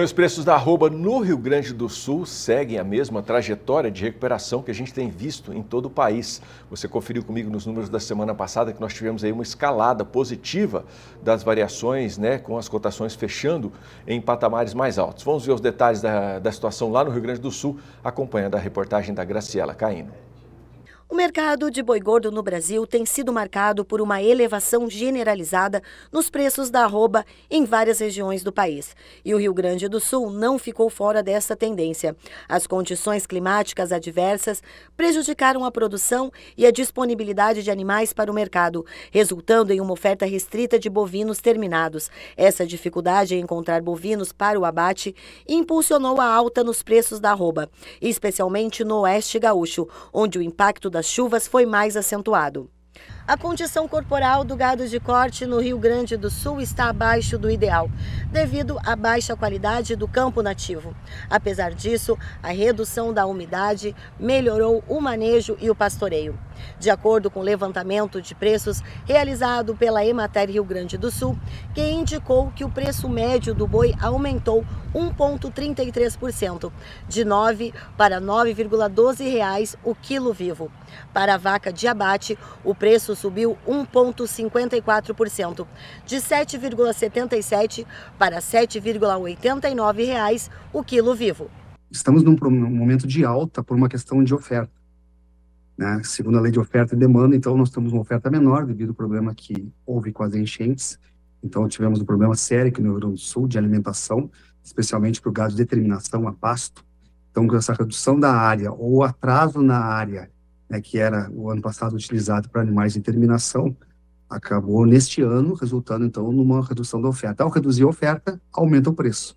os preços da arroba no Rio Grande do Sul seguem a mesma trajetória de recuperação que a gente tem visto em todo o país. Você conferiu comigo nos números da semana passada que nós tivemos aí uma escalada positiva das variações, né, com as cotações fechando em patamares mais altos. Vamos ver os detalhes da, da situação lá no Rio Grande do Sul, acompanhando a reportagem da Graciela Caíno. O mercado de boi gordo no Brasil tem sido marcado por uma elevação generalizada nos preços da arroba em várias regiões do país. E o Rio Grande do Sul não ficou fora dessa tendência. As condições climáticas adversas prejudicaram a produção e a disponibilidade de animais para o mercado, resultando em uma oferta restrita de bovinos terminados. Essa dificuldade em encontrar bovinos para o abate impulsionou a alta nos preços da arroba, especialmente no Oeste Gaúcho, onde o impacto da das chuvas foi mais acentuado. A condição corporal do gado de corte no Rio Grande do Sul está abaixo do ideal, devido à baixa qualidade do campo nativo. Apesar disso, a redução da umidade melhorou o manejo e o pastoreio. De acordo com o levantamento de preços realizado pela Emater Rio Grande do Sul, que indicou que o preço médio do boi aumentou 1,33%, de 9 para 9,12 reais o quilo vivo. Para a vaca de abate, o preço subiu 1,54%, de 7,77 para 7,89 reais o quilo vivo. Estamos num momento de alta por uma questão de oferta. Né? Segundo a lei de oferta e demanda, então nós temos uma oferta menor devido ao problema que houve com as enchentes. Então tivemos um problema sério aqui no Rio Grande do Sul de alimentação, especialmente para o gado de determinação a pasto. Então, com essa redução da área ou atraso na área né, que era o ano passado utilizado para animais em terminação, acabou neste ano resultando então numa redução da oferta. Ao reduzir a oferta, aumenta o preço.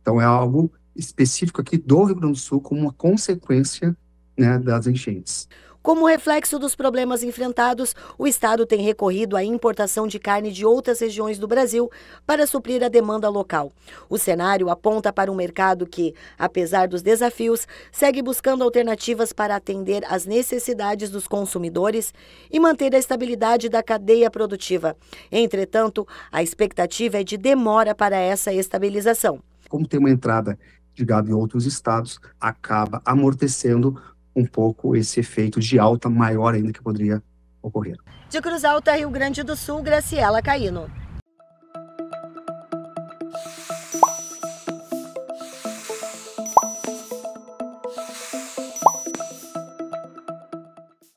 Então é algo específico aqui do Rio Grande do Sul como uma consequência né, das enchentes. Como reflexo dos problemas enfrentados, o Estado tem recorrido à importação de carne de outras regiões do Brasil para suprir a demanda local. O cenário aponta para um mercado que, apesar dos desafios, segue buscando alternativas para atender às necessidades dos consumidores e manter a estabilidade da cadeia produtiva. Entretanto, a expectativa é de demora para essa estabilização. Como tem uma entrada de gado em outros estados, acaba amortecendo um pouco esse efeito de alta maior ainda que poderia ocorrer. De Cruz Alta, Rio Grande do Sul, Graciela Caíno.